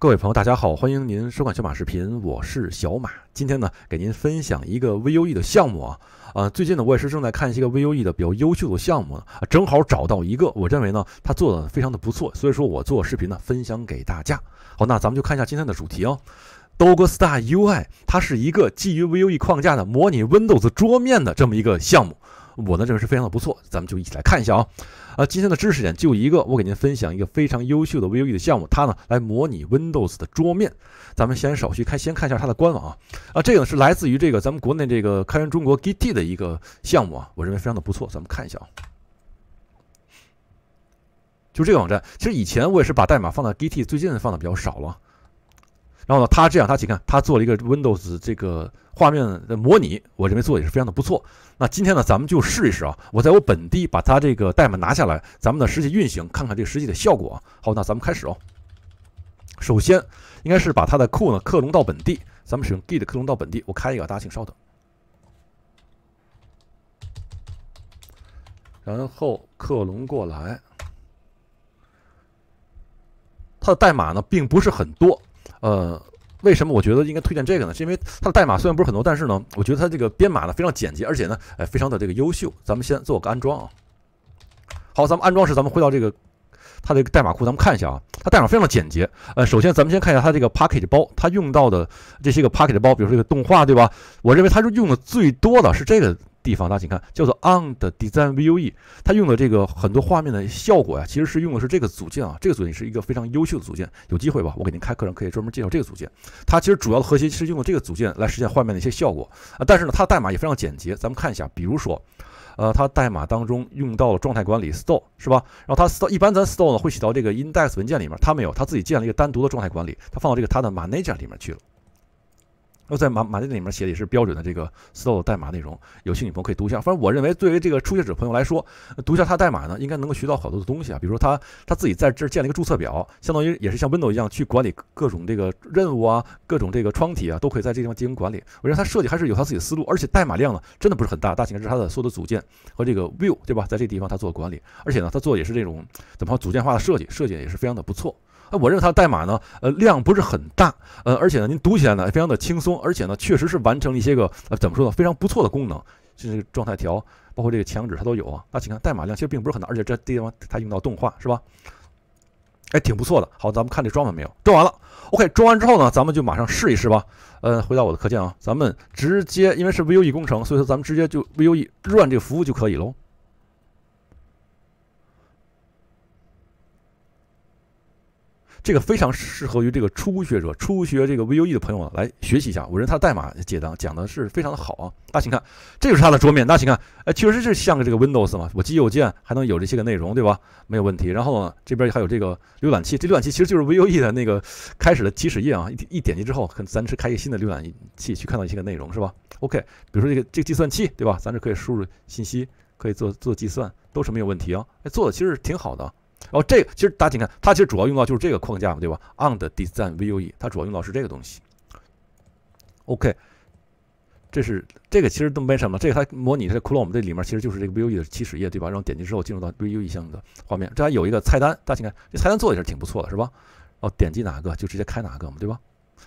各位朋友，大家好，欢迎您收看小马视频，我是小马。今天呢，给您分享一个 VUE 的项目啊。呃，最近呢，我也是正在看一些个 VUE 的比较优秀的项目，啊，正好找到一个，我认为呢，它做的非常的不错，所以说我做视频呢，分享给大家。好，那咱们就看一下今天的主题哦，Dogstar UI，它是一个基于 VUE 框架的模拟 Windows 桌面的这么一个项目。我呢认为是非常的不错，咱们就一起来看一下啊。啊，今天的知识点就一个，我给您分享一个非常优秀的 VUE 的项目，它呢来模拟 Windows 的桌面。咱们先少去开，先看一下它的官网啊。啊，这个呢是来自于这个咱们国内这个开源中国 Git 的一个项目啊，我认为非常的不错，咱们看一下啊。就这个网站，其实以前我也是把代码放在 Git，最近放的比较少了。然后呢，他这样，他请看，他做了一个 Windows 这个画面的模拟，我认为做的也是非常的不错。那今天呢，咱们就试一试啊，我在我本地把它这个代码拿下来，咱们呢实际运行，看看这实际的效果。好，那咱们开始哦。首先，应该是把它的库呢克隆到本地，咱们使用 Git 克隆到本地。我开一个，大家请稍等。然后克隆过来，它的代码呢并不是很多。呃，为什么我觉得应该推荐这个呢？是因为它的代码虽然不是很多，但是呢，我觉得它这个编码呢非常简洁，而且呢，哎，非常的这个优秀。咱们先做个安装啊。好，咱们安装时，咱们回到这个它这个代码库，咱们看一下啊，它代码非常的简洁。呃，首先咱们先看一下它这个 package 包，它用到的这些个 package 包，比如说这个动画，对吧？我认为它是用的最多的是这个。地方，大家请看，叫做 On 的 Design Vue，它用的这个很多画面的效果呀，其实是用的是这个组件啊。这个组件是一个非常优秀的组件，有机会吧，我给您开课程可以专门介绍这个组件。它其实主要的核心是用的这个组件来实现画面的一些效果啊。但是呢，它的代码也非常简洁。咱们看一下，比如说，呃，它代码当中用到了状态管理 Store 是吧？然后它 Store 一般咱 Store 呢会写到这个 index 文件里面，它没有，它自己建了一个单独的状态管理，它放到这个它的 Manager 里面去了。那在马马丁里面写的也是标准的这个 s o C++ 代码内容，有兴趣朋友可以读一下。反正我认为，对于这个初学者朋友来说，读一下他代码呢，应该能够学到好多的东西啊。比如说他他自己在这建了一个注册表，相当于也是像 Windows 一样去管理各种这个任务啊、各种这个窗体啊，都可以在这地方进行管理。我觉得他设计还是有他自己的思路，而且代码量呢，真的不是很大。大体上是他的所有的组件和这个 View，对吧？在这地方他做管理，而且呢，他做也是这种怎么说组件化的设计，设计也是非常的不错。哎，我认为它的代码呢，呃，量不是很大，呃，而且呢，您读起来呢非常的轻松，而且呢，确实是完成了一些个，呃，怎么说呢，非常不错的功能，就是状态条，包括这个墙纸它都有啊。那请看代码量其实并不是很大，而且这地方它用到动画是吧？哎，挺不错的。好，咱们看这装了没有？装完了。OK，装完之后呢，咱们就马上试一试吧。呃，回到我的课件啊，咱们直接因为是 Vue 工程，所以说咱们直接就 Vue run 这个服务就可以喽。这个非常适合于这个初学者、初学这个 VUE 的朋友来学习一下。我认为它的代码简单，讲的是非常的好啊。大家请看，这就是它的桌面。大家请看，哎，确实是像个这个 Windows 嘛。我击右键还能有这些个内容，对吧？没有问题。然后这边还有这个浏览器，这浏览器其实就是 VUE 的那个开始的起始页啊。一一点击之后，可咱是开一个新的浏览器去看到一些个内容，是吧？OK，比如说这个这个计算器，对吧？咱是可以输入信息，可以做做计算，都是没有问题啊。哎，做的其实挺好的。然后这个其实大家请看，它其实主要用到就是这个框架嘛，对吧？On the Design Vue，它主要用到是这个东西。OK，这是这个其实都没什么，这个它模拟的 r o m e 这里面其实就是这个 Vue 的起始页，对吧？然后点击之后进入到 Vue 相应的画面。这还有一个菜单，大家请看，这菜单做的也是挺不错的，是吧？哦，点击哪个就直接开哪个嘛，对吧？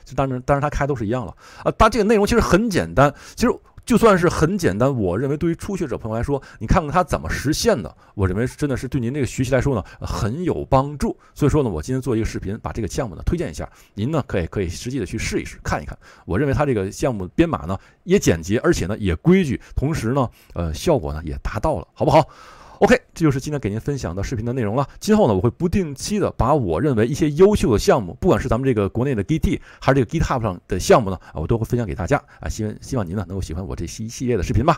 就当然当然它开都是一样了啊。但这个内容其实很简单，其实。就算是很简单，我认为对于初学者朋友来说，你看看他怎么实现的，我认为真的是对您这个学习来说呢很有帮助。所以说呢，我今天做一个视频，把这个项目呢推荐一下，您呢可以可以实际的去试一试看一看。我认为他这个项目编码呢也简洁，而且呢也规矩，同时呢呃效果呢也达到了，好不好？OK，这就是今天给您分享的视频的内容了。今后呢，我会不定期的把我认为一些优秀的项目，不管是咱们这个国内的 g t 还是这个 GitHub 上的项目呢，啊，我都会分享给大家。啊，希望希望您呢能够喜欢我这一系列的视频吧。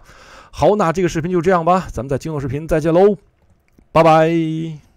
好，那这个视频就这样吧，咱们在今后视频再见喽，拜拜。